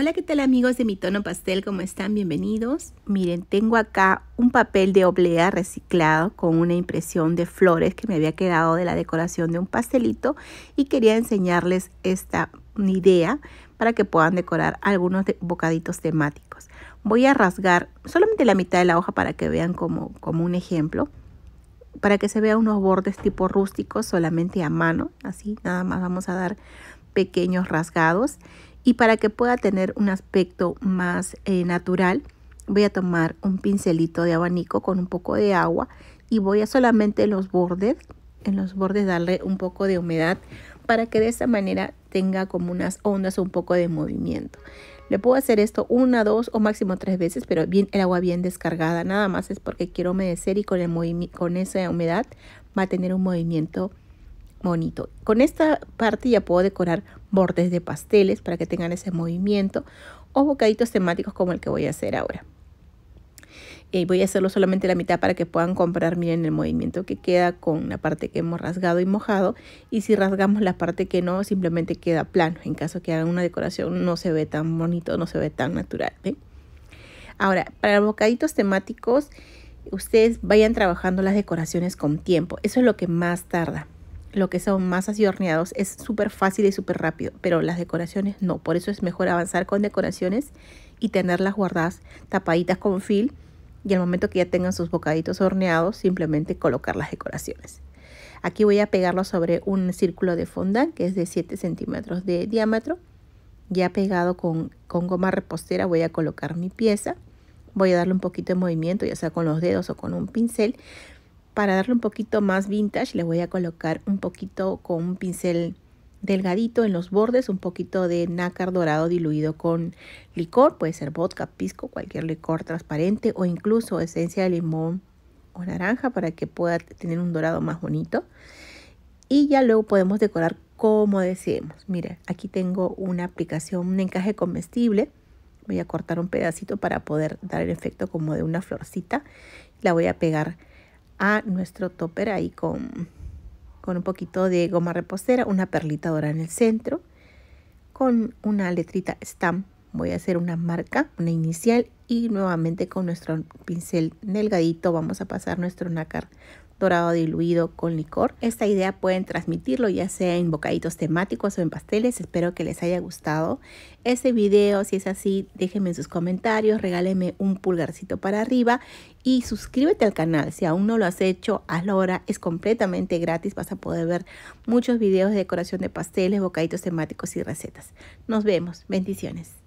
Hola, ¿qué tal amigos de Mi Tono Pastel? ¿Cómo están? Bienvenidos. Miren, tengo acá un papel de oblea reciclado con una impresión de flores que me había quedado de la decoración de un pastelito y quería enseñarles esta idea para que puedan decorar algunos bocaditos temáticos. Voy a rasgar solamente la mitad de la hoja para que vean como, como un ejemplo para que se vea unos bordes tipo rústicos solamente a mano, así nada más vamos a dar pequeños rasgados y para que pueda tener un aspecto más eh, natural, voy a tomar un pincelito de abanico con un poco de agua y voy a solamente los bordes, en los bordes darle un poco de humedad para que de esa manera tenga como unas ondas o un poco de movimiento. Le puedo hacer esto una, dos o máximo tres veces, pero bien el agua bien descargada. Nada más es porque quiero humedecer y con, el con esa humedad va a tener un movimiento bonito. Con esta parte ya puedo decorar bordes de pasteles para que tengan ese movimiento o bocaditos temáticos como el que voy a hacer ahora. Y eh, voy a hacerlo solamente la mitad para que puedan comprar, miren el movimiento que queda con la parte que hemos rasgado y mojado y si rasgamos la parte que no simplemente queda plano, en caso que hagan una decoración no se ve tan bonito, no se ve tan natural. Ahora, para bocaditos temáticos, ustedes vayan trabajando las decoraciones con tiempo, eso es lo que más tarda lo que son masas y horneados es súper fácil y súper rápido, pero las decoraciones no. Por eso es mejor avanzar con decoraciones y tenerlas guardadas tapaditas con fil y al momento que ya tengan sus bocaditos horneados, simplemente colocar las decoraciones. Aquí voy a pegarlo sobre un círculo de fondant que es de 7 centímetros de diámetro. Ya pegado con, con goma repostera voy a colocar mi pieza. Voy a darle un poquito de movimiento, ya sea con los dedos o con un pincel, para darle un poquito más vintage le voy a colocar un poquito con un pincel delgadito en los bordes, un poquito de nácar dorado diluido con licor, puede ser vodka, pisco, cualquier licor transparente o incluso esencia de limón o naranja para que pueda tener un dorado más bonito. Y ya luego podemos decorar como deseemos. Mire, aquí tengo una aplicación, un encaje comestible. Voy a cortar un pedacito para poder dar el efecto como de una florcita. La voy a pegar a nuestro topper ahí con, con un poquito de goma repostera, una perlita dorada en el centro, con una letrita stamp voy a hacer una marca, una inicial y nuevamente con nuestro pincel delgadito vamos a pasar nuestro nácar dorado diluido con licor. Esta idea pueden transmitirlo ya sea en bocaditos temáticos o en pasteles. Espero que les haya gustado este video. Si es así, déjenme en sus comentarios, regálenme un pulgarcito para arriba y suscríbete al canal. Si aún no lo has hecho, hazlo ahora. Es completamente gratis. Vas a poder ver muchos videos de decoración de pasteles, bocaditos temáticos y recetas. Nos vemos. Bendiciones.